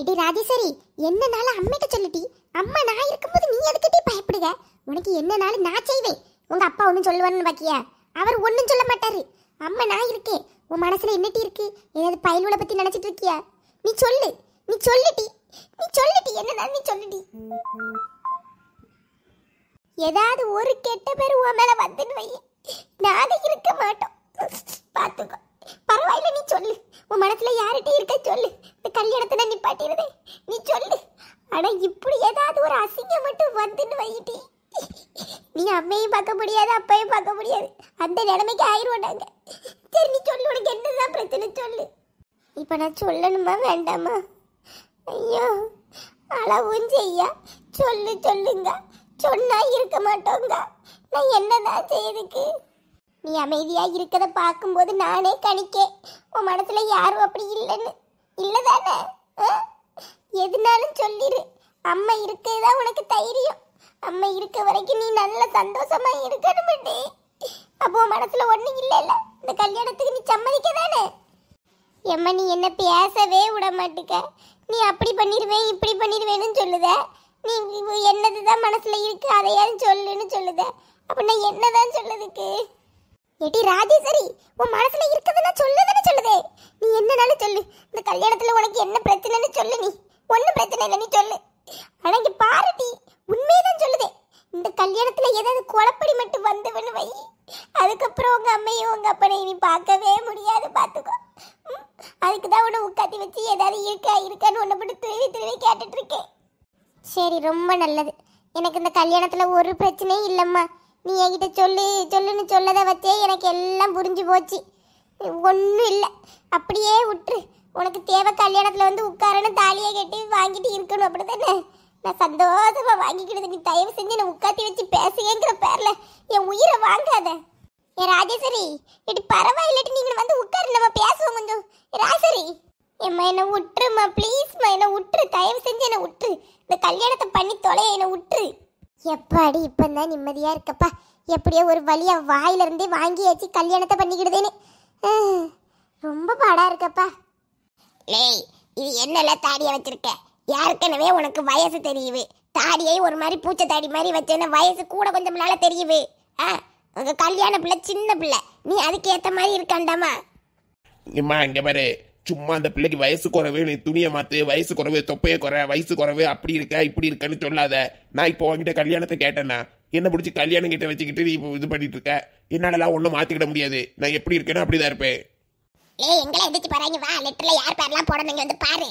இடி ராஜேஸ்வரி என்னனால அம்மிட்ட சொல்லிட்டி அம்மா நான் இருக்கும்போது நீ எதுக்கிட்டே பயப்படுக உனக்கு என்னனால நான் செய்வேன் உங்க அப்பா ஒன்றும் சொல்லுவார்னு பாக்கியா அவர் ஒன்றும் சொல்ல மாட்டாரு அம்மா நான் இருக்கேன் உன் மனசுல என்னட்டி இருக்கு ஏதாவது பயலோட பத்தி நினைச்சிட்டு இருக்கியா நீ சொல்லு நீ சொல்லிட்டி நீ சொல்லிட்டி என்னன்னா நீ சொல்லிட்டி ஏதாவது ஒரு கெட்ட பேர் உன் மேல வந்துன்னு வை நாங்க இருக்க மாட்டோம் பார்த்துக்கோ பரவாயில்ல நீ சொல்லு உன் மனசுல யார்கிட்ட இருக்க சொல்லு இந்த கல்யாணத்தை நிப்பாட்டிருது நீ சொல்லு ஆனா இப்படி ஏதாவது ஒரு அசிங்கம் மட்டும் வந்துன்னு வைட்டி நீ அம்மையும் பார்க்க முடியாது அப்பையும் பார்க்க முடியாது அந்த நிலைமைக்கு ஆயிடுவோட்டாங்க சரி நீ சொல்லு உனக்கு என்னதான் பிரச்சனை சொல்லு இப்போ நான் சொல்லணுமா வேண்டாமா ஐயோ அளவும் செய்யா சொல்லு சொல்லுங்க சொன்னா இருக்க மாட்டோங்க நான் என்னதான் செய்யுதுக்கு நீ அமைதியா இருக்கத பார்க்கும்போது நானே கணிக்கேன் உன் மனசுல யாரும் அப்படி இல்லைன்னு இல்லதானே எதுனாலும் சொல்லிடு அம்மா இருக்கதான் உனக்கு தைரியம் அம்மா இருக்க வரைக்கும் நீ நல்ல சந்தோஷமா இருக்கணும் அப்போ மனசுல ஒண்ணு இல்லைல்ல இந்த கல்யாணத்துக்கு நீ சம்மதிக்க தானே எம்மா நீ என்ன பேசவே விட மாட்டுக்க நீ அப்படி பண்ணிடுவேன் இப்படி பண்ணிடுவேன்னு சொல்லுத நீ என்னது தான் மனசில் இருக்கு அதையாவது சொல்லுன்னு சொல்லுத அப்போ நான் என்ன தான் சொல்லுதுக்கு ராஜே ராஜேஸ்வரி உன் மனசுல இருக்குதுன்னு சொல்லுதுன்னு சொல்லுதே நீ என்னனாலும் சொல்லு இந்த கல்யாணத்துல உனக்கு என்ன பிரச்சனைன்னு சொல்லு நீ ஒன்றும் பிரச்சனை இல்லை நீ சொல்லு ஆனா இங்க பாருடி தான் சொல்லுதே இந்த கல்யாணத்துல ஏதாவது குழப்படி மட்டும் வந்து வை அதுக்கப்புறம் உங்க அம்மையும் உங்க அப்பனையும் நீ பார்க்கவே முடியாது பாத்துக்கோ அதுக்கு தான் உன உட்காந்து வச்சு ஏதாவது இருக்கா இருக்கான்னு ஒன்று மட்டும் திருவி திருவி கேட்டுட்டு இருக்கேன் சரி ரொம்ப நல்லது எனக்கு இந்த கல்யாணத்தில் ஒரு பிரச்சனையும் இல்லைம்மா நீ என்கிட்ட சொல்லு சொல்லுன்னு சொல்லதை வச்சே எனக்கு எல்லாம் புரிஞ்சு போச்சு ஒன்றும் இல்லை அப்படியே விட்டுரு உனக்கு தேவை கல்யாணத்தில் வந்து உட்காரன்னு தாலியை கட்டி வாங்கிட்டு இருக்கணும் அப்படி தானே நான் சந்தோஷமாக வாங்கிக்கிடுது நீ தயவு செஞ்சு என்னை உட்காத்தி வச்சு பேசுங்கிற பேரில் என் உயிரை வாங்காத என் ராஜேஸ்வரி இப்படி பரவாயில்லட்டு நீங்கள் வந்து உட்காரு நம்ம பேசுவோம் கொஞ்சம் ராஜரி எம்மா என்னை விட்டுருமா ப்ளீஸ்மா என்னை விட்டுரு தயவு செஞ்சு என்னை விட்டுரு இந்த கல்யாணத்தை பண்ணி தொலைய என்னை விட்டுரு எப்பாடி இப்போ நிம்மதியாக இருக்கப்பா எப்படியோ ஒரு வழியாக வாயிலிருந்தே வாங்கியாச்சு கல்யாணத்தை பண்ணிக்கிடுதேன்னு ரொம்ப பாடாக இருக்கப்பா லேய் இது என்னெல்லாம் தாடியை வச்சுருக்க ஏற்கனவே உனக்கு வயசு தெரியுது தாடியை ஒரு மாதிரி பூச்சை தாடி மாதிரி வச்சேன்னா வயசு கூட கொஞ்சம் நல்லா தெரியுது ஆ உங்கள் கல்யாண பிள்ளை சின்ன பிள்ளை நீ அதுக்கு ஏற்ற மாதிரி இருக்காண்டாமா இம்மா இங்கே பாரு சும்மா அந்த பிள்ளைக்கு வயசு குறவு நீ துணியை மாற்று வயசு குறவு தொப்பையை குறை வயசு குறவு அப்படி இருக்க இப்படி இருக்கேன்னு சொல்லாத நான் இப்போ உங்ககிட்ட கல்யாணத்தை கேட்டேன்னா என்ன பிடிச்சி கல்யாணம் கிட்ட வச்சுக்கிட்டு நீ இப்போ இது பண்ணிட்டு இருக்க என்னாலலாம் ஒன்றும் மாற்றிக்கிட முடியாது நான் எப்படி இருக்கேன்னு அப்படிதான் இருப்பேன் ஏய் எங்களை எதிர்த்து பாருங்க வா லெட்டர்ல யார் பேர்லாம் போடணுங்க வந்து பாரு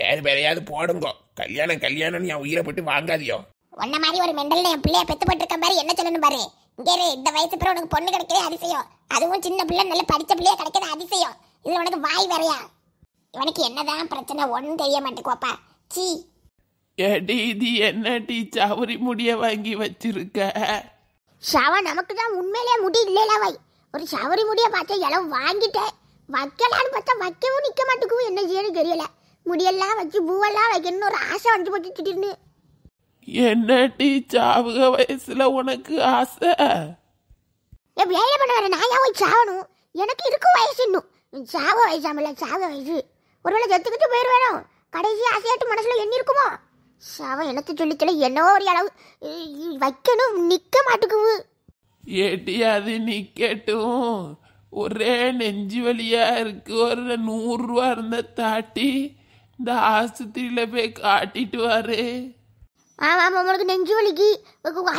யார் பேரையாவது போடுங்கோ கல்யாணம் கல்யாணம் என் உயிரை போட்டு வாங்காதியோ உன்ன மாதிரி ஒரு மெண்டல்ல என் பிள்ளைய பெத்து போட்டு பாரு என்ன சொல்லணும் பாரு இங்கே இந்த வயசு பிறகு உனக்கு பொண்ணு கிடைக்கிறே அதிசயம் அதுவும் சின்ன பிள்ளை நல்ல படிச்ச பிள்ளைய கிடைக்கிறது அதிசயம் இதில் உனக்கு வாய் வரையா இவனுக்கு என்னதான் பிரச்சனை ஒன்றும் தெரிய மாட்டேக்குவாப்பா சீ எடி இது என்ன டீ சவரி முடிய வாங்கி வச்சிருக்க ஷவா நமக்கு தான் உண்மையிலே முடி இல்லைல வை ஒரு சவரி முடிய பார்த்தா இளவு வாங்கிட்டேன் வைக்கலான்னு பார்த்தா வைக்கவும் நிற்க மாட்டேக்குவோம் என்ன செய்யணும் தெரியல முடியெல்லாம் வச்சு பூவெல்லாம் வைக்கணும்னு ஒரு ஆசை வந்து போட்டு திடீர்னு டீ சாவுக வயசுல உனக்கு ஆசை வேலை பண்ண வர நான் ஏன் சாவணும் எனக்கு இருக்கும் வயசு இன்னும் சாக வயசாமில்ல சாக வயசு ஒருவேளை செத்துக்கிட்டு போயிரு வேணும் கடைசி ஆசையாட்டு மனசில் என்ன சாவ எனக்கு சொல்லிக்கல என்னவோ ஒரு அளவு வைக்கணும் நிற்க மாட்டுக்குவு ஏட்டி அது நிற்கட்டும் ஒரே நெஞ்சு வழியாக இருக்கு ஒரு நூறுரூவா இருந்த தாட்டி இந்த ஆஸ்பத்திரியில் போய் காட்டிட்டு வாரு ஆமாம் உங்களுக்கு நெஞ்சு வலிக்கு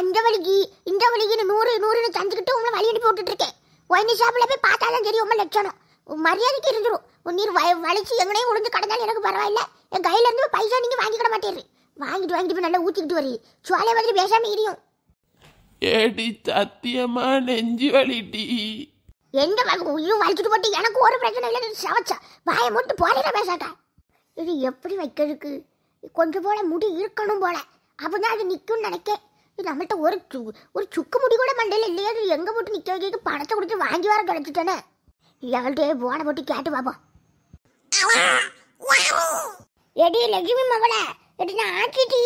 அந்த வலிக்கு இந்த வலிக்கு நூறு நூறுன்னு தந்துக்கிட்டு உங்களை வழி அனுப்பி விட்டுட்டு இருக்கேன் ஒயின் ஷாப்பில் போய் பார்த்தாலும் சரி உங்க லட்சணம் உன் மரியாதைக்கு இருந்துடும் உன் நீர் வ வளைச்சு எங்கனையும் உளுந்து கடந்தாலும் எனக்கு பரவாயில்ல என் கையிலேருந்து பைசா நீங்கள் வாங்கிக்கிட மாட்டேரு வாங்கிட்டு வாங்கிட்டு போய் நல்லா ஊற்றிக்கிட்டு வரு சோலை மாதிரி பேசாமல் இடியும் ஏடி சத்தியமா நெஞ்சு வலிட்டி எந்த வகை உயிரும் வலிச்சுட்டு போட்டு எனக்கு ஒரு பிரச்சனை இல்லை சவச்சா வாயை மட்டும் போலே பேசாட்டா இது எப்படி வைக்கிறதுக்கு கொஞ்சம் போல முடி இருக்கணும் போல அப்பதான் அது நிற்கும்னு நினைக்கேன் இது நம்மள்ட்ட ஒரு ஒரு சுக்கு முடி கூட மண்டையில் இல்லையா எங்கே போட்டு நிற்க வைக்க பணத்தை கொடுத்து வாங்கி வர கிடச்சிட்டேனே இல்லை போனை போட்டு கேட்டு பார்ப்போம் எடி லட்சுமி மவள எடி நான் ஆக்கிட்டி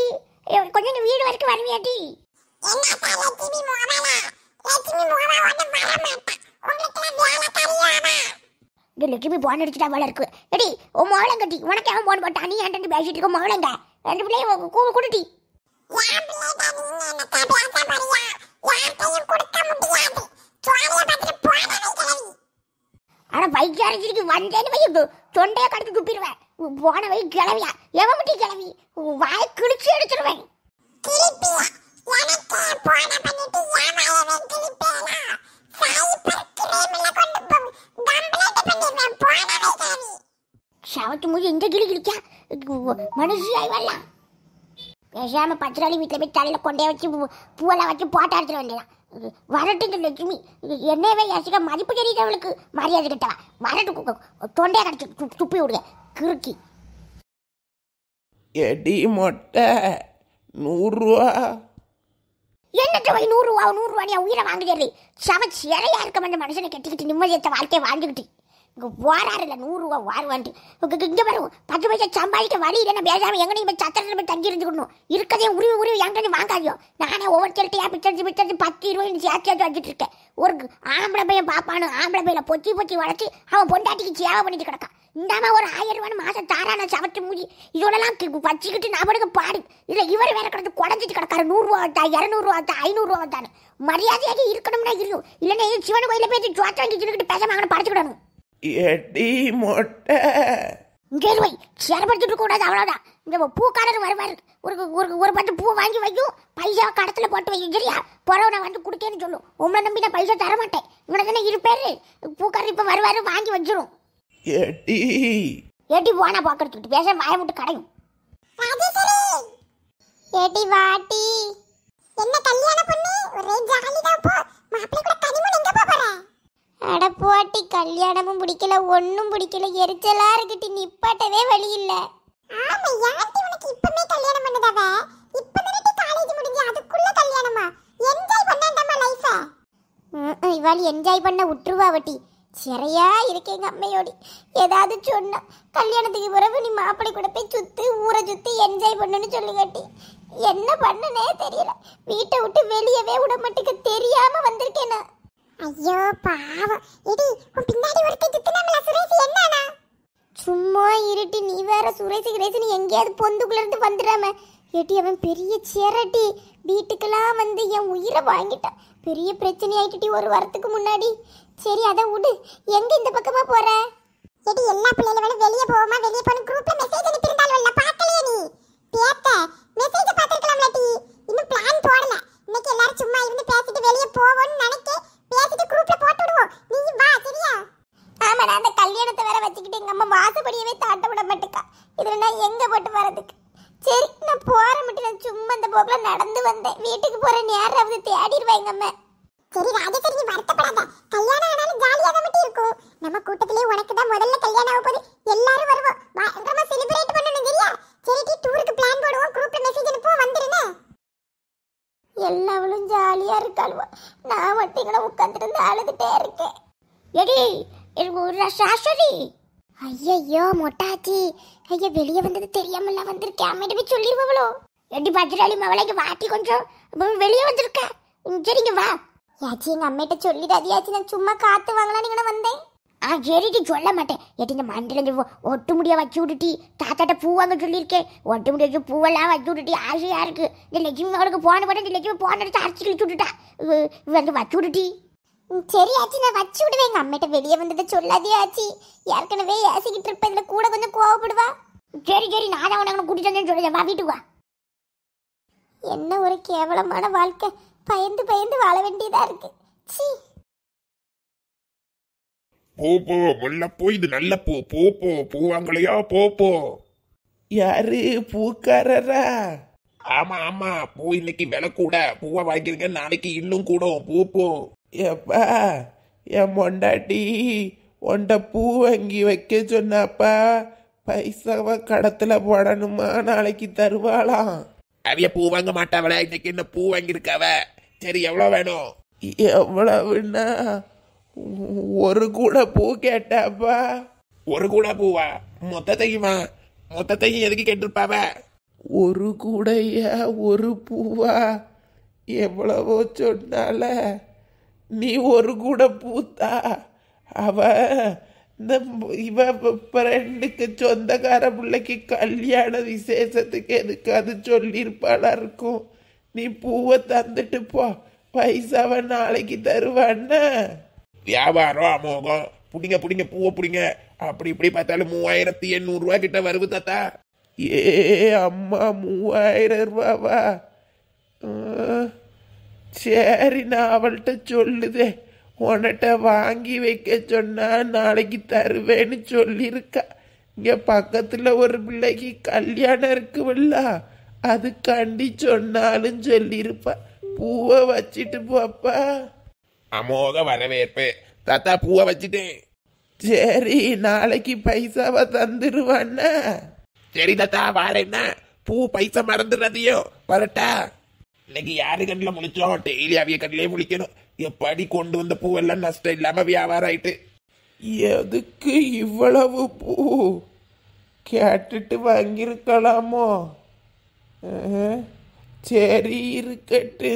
கொஞ்சம் நீ வீடு வரைக்கும் வருவியாட்டி எடி உனக்கு அவன் நீ பேசிட்டு இருக்க மோளங்க ரெண்டு பிள்ளையும் கூ கரைஞ்சிருக்கு வந்தேன்னு போய் தொண்டையை கடத்தி துப்பிடுவேன் போன போய் கிளவியா எவன் முட்டி கிளவி வாய் கிழிச்சு எடுத்துருவேன் சவத்து மூஞ்சி இந்த கிளி கிழிச்சா மனுஷியாய் வரலாம் பேசாம பத்திராளி வீட்டில் போய் தலையில் கொண்டே வச்சு பூவெல்லாம் வச்சு போட்டா எடுத்துட்டு வேண்டியதான் வரட்டுங்க லட்சுமி என்னவே யாசிக்க மதிப்பு தெரியுது அவளுக்கு மரியாதை கிட்டவா வரட்டு தொண்டையை கடிச்சு துப்பி விடுங்க கிறுக்கி எடி மொட்டை நூறுரூவா என்னத்தை போய் நூறுரூவா நூறுரூவாடியா உயிரை வாங்குகிறீ சமைச்சி இறையா இருக்க மாட்டேன் மனுஷனை கட்டிக்கிட்டு நிம்மதியத்தை வாழ்க்கையை வாழ்ந்துக்கிட்டு இங்கே இல்லை நூறுரூவா வாருவான்ட்டு இங்கே வரும் பத்து பைசா சம்பாதிக்க வழி இல்லை நான் பேசாமல் எங்கேயும் போய் சத்திரத்தில் போய் தங்கி இருந்துக்கணும் இருக்கதே உருவி உருவி எங்கேயும் வாங்காதியோ நானே ஒவ்வொருத்தருட்டையா பிச்சரிச்சு பிச்சரிச்சு பத்து இருபது சேர்த்து சேர்த்து வச்சுட்டு இருக்கேன் ஒரு ஆம்பளை பையன் பார்ப்பானு ஆம்பளை பையனை பொத்தி பொத்தி வளர்த்து அவன் பொண்டாட்டிக்கு சேவை பண்ணிட்டு கிடக்கான் இந்தாம ஒரு ஆயிரம் ரூபாய் மாதம் தாரான சவத்து மூடி இதோடலாம் வச்சுக்கிட்டு நான் பண்ணுங்க பாடு இதில் இவர் வேற கிடந்து குடஞ்சிட்டு கிடக்காரு நூறுரூவா வந்தா இரநூறுவா வந்தா ஐநூறுரூவா வந்தானு மரியாதையாக இருக்கணும்னா இருக்கும் இல்லைன்னா சிவன் கோயிலில் போய் சோத்திரம் கிச்சுக்கிட்டு பேச அவனை படைச்சுக்கிடணும் எட்டி மொட்டை இங்கே போய் சேரப்படுத்திட்டு கூடாது அவ்வளோதான் இந்த பூக்காரர் வருவார் ஒரு ஒரு ஒரு பத்து பூ வாங்கி வைக்கும் பைசா கடத்தில் போட்டு வைக்கும் சரியா புறவை நான் வந்து கொடுக்கேன்னு சொல்லும் உங்களை நம்பி நான் பைசா தர மாட்டேன் இவனை தானே இருப்பேர் பூக்காரர் இப்போ வருவார் வாங்கி வச்சிரும் எடி எடி போனா பார்க்கறதுக்கு பேச மாய விட்டு கடையும் எடி வாட்டி என்ன கல்யாணம் பண்ணி ஒரே ஜாலி போ மாப்பிள்ளை கூட கனிமன் எங்க போறேன் அடப்பாட்டி கல்யாணமும் பிடிக்கல ஒன்றும் பிடிக்கல எரிச்சலாக இருக்கிட்டு நிப்பாட்டவே வழி இல்லை ஆமா யார்ட்டி உனக்கு இப்பமே கல்யாணம் பண்ணதவ இப்பதானே காலேஜ் முடிஞ்சு அதுக்குள்ள கல்யாணமா என்ஜாய் பண்ணாண்டாமா லைஃப இவாள் என்ஜாய் பண்ண விட்டுருவா வட்டி சிறையா இருக்கேங்க அம்மையோடி ஏதாவது சொன்னா கல்யாணத்துக்கு பிறகு நீ மாப்பிள்ளை கூட போய் சுத்து ஊரை சுத்தி என்ஜாய் பண்ணுன்னு சொல்லி கட்டி என்ன பண்ணனே தெரியல வீட்டை விட்டு வெளியவே விட மாட்டேங்க தெரியாம வந்திருக்கேன் ஐயோ பாவம் இடி உன் பின்னாடி ஒருத்தன் சுத்தினாமல சுரேஷ் என்னடா சும்மா இருட்டி நீ வேற சுரேஷ் கிரேஷ் நீ எங்கேயாவது பொந்துக்குள்ள இருந்து வந்துடாம ஏட்டி அவன் பெரிய சேரட்டி வீட்டுக்கெல்லாம் வந்து என் உயிரை வாங்கிட்டான் பெரிய பிரச்சனை ஆயிட்டுட்டி ஒரு வாரத்துக்கு முன்னாடி சரி அதை விடு எங்க இந்த பக்கமா போற ஏடி எல்லா பிள்ளைகளும் வெளியே போவோமா வெளியே போகணும் குரூப்ல மெசேஜ் அனுப்பியிருந்தாலும் பார்க்கலையே நீ பேத்த மெசேஜ் பார்த்துருக்கலாம்ல இன்னும் பிளான் போடல இன்னைக்கு எல்லாரும் சும்மா இருந்து பேசிட்டு வெளியே போவோம்னு நினைக்க பேசிட்டு குரூப்ல போட்டு விடுவோம் நீ வா சரியா ஆமாடா அந்த கல்யாணத்தை வேற வச்சுக்கிட்டு எங்க அம்மா வாசப்படியவே தாட்ட விட மாட்டேக்கா இதுல நான் எங்க போட்டு வரதுக்கு சரி நான் போற மட்டும் நான் சும்மா அந்த போக்குல நடந்து வந்தேன் வீட்டுக்கு போற நேரம் தேடிடுவா எங்க அம்மா சரி ராஜேஸ்வரி நீ வருத்தப்படாத கல்யாணம் ஆனாலும் ஜாலியாக மட்டும் இருக்கும் நம்ம கூட்டத்திலே உனக்கு தான் முதல்ல கல்யாணம் ஆக போகுது எல்லாரும் வருவோம் பயங்கரமா செலிப்ரேட் பண்ணணும் சரியா சரி டூருக்கு பிளான் போடுவோம் குரூப்ல மெசேஜ் அனுப்புவோம் வந்துருனே எல்லாவளும் ஜாலியாக இருக்காளுவோ நான் மட்டும் இங்கே உட்காந்துருந்து அழுதுட்டே இருக்கேன் எடி சாஸ்வதி ஐயையோ மொட்டாச்சி ஐயா வெளியே வந்தது தெரியாமல் வந்திருக்கேன் அம்மிட்ட போய் சொல்லிடுவாங்களோ எடி பஜ்ராளி மவளைக்கு வாட்டி கொஞ்சம் வெளியே வந்திருக்க சரிங்க வா யாச்சி எங்கள் அம்மிட்ட சொல்லிடாது யாச்சி நான் சும்மா காற்று வாங்கலான்னு இங்கே வந்தேன் ஆ எரிடி சொல்ல மாட்டேன் எட்டி இந்த மண்டல ஒட்டு முடிய வச்சு விட்டுட்டி தாத்தாட்ட பூ வாங்க சொல்லியிருக்கேன் ஒட்டு முடிய வச்சு பூவெல்லாம் வச்சு விட்டுட்டி ஆசையாக இருக்குது இந்த லட்சுமி அவளுக்கு போன போட்டு இந்த லட்சுமி போன எடுத்து அரைச்சி கிழிச்சு விட்டுட்டா வந்து வச்சு விட்டுட்டி சரி ஆச்சி நான் வச்சு விடுவேன் எங்கள் அம்மிட்ட வெளியே வந்ததை சொல்லாதே ஆச்சி ஏற்கனவே ஏசிக்கிட்டு இருப்பேன் இதில் கூட கொஞ்சம் கோவப்படுவா சரி சரி நான் தான் உனக்கு கூட்டிட்டு வந்தேன்னு சொல்லுவேன் வா வீட்டுக்கு வா என்ன ஒரு கேவலமான வாழ்க்கை பயந்து பயந்து வாழ வேண்டியதாக இருக்குது சி போ போ முல்லப்பூ இது நல்ல பூ போ போ பூவாங்களையா போ போ யாரு பூக்காரரா ஆமா ஆமா பூ இன்னைக்கு விலை கூட பூவை வாங்கிருங்க நாளைக்கு இன்னும் கூடும் பூ பூ எப்பா என் மொண்டாட்டி உண்ட பூ வாங்கி வைக்க சொன்னாப்பா பைசாவை கடத்துல போடணுமா நாளைக்கு தருவாளாம் அவைய பூ வாங்க மாட்டாவள இன்னைக்கு என்ன பூ வாங்கியிருக்காவ சரி எவ்வளோ வேணும் எவ்வளவுன்னா ஒரு கூட பூ கேட்டாப்பா ஒரு கூட பூவா மொத்தத்தையுமா மொத்தத்தையும் எதுக்கு கேட்டிருப்பாவ ஒரு கூடையா ஒரு பூவா எவ்வளவோ சொன்னால நீ ஒரு கூட பூத்தா அவ இந்த இவ ஃப்ரெண்டுக்கு சொந்தக்கார பிள்ளைக்கு கல்யாண விசேஷத்துக்கு எதுக்கு அது சொல்லியிருப்பாளா இருக்கும் நீ பூவை தந்துட்டு போ பைசாவை நாளைக்கு தருவான்னு வியாபாரம் அமோகம் பிடிங்க பிடிங்க பூவை பிடிங்க அப்படி இப்படி பார்த்தாலும் மூவாயிரத்தி எண்ணூறுரூவா கிட்ட வருது தாத்தா ஏ அம்மா மூவாயிரம் ரூபாவா சரி நான் அவள்கிட்ட சொல்லுதே உன்கிட்ட வாங்கி வைக்க சொன்னா நாளைக்கு தருவேன்னு சொல்லியிருக்கா இங்கே பக்கத்தில் ஒரு பிள்ளைக்கு கல்யாணம் இருக்குவில்ல அது கண்டி சொன்னாலும் சொல்லியிருப்பா பூவை வச்சுட்டு போப்பா அமோக வரவேற்பு தாத்தா பூவை வச்சுட்டேன் சரி நாளைக்கு பைசாவை தந்துருவாண்ணா சரி தாத்தா வாரேன்னா பூ பைசா மறந்துடுறதையும் வரட்டா இன்னைக்கு யாரு கண்ணில் முழிச்சோம் டெய்லி அவிய கண்ணிலே முடிக்கணும் எப்படி கொண்டு வந்த பூவெல்லாம் நஷ்டம் இல்லாம வியாபாரம் ஆயிட்டு எதுக்கு இவ்வளவு பூ கேட்டுட்டு வாங்கியிருக்கலாமோ சரி இருக்கட்டு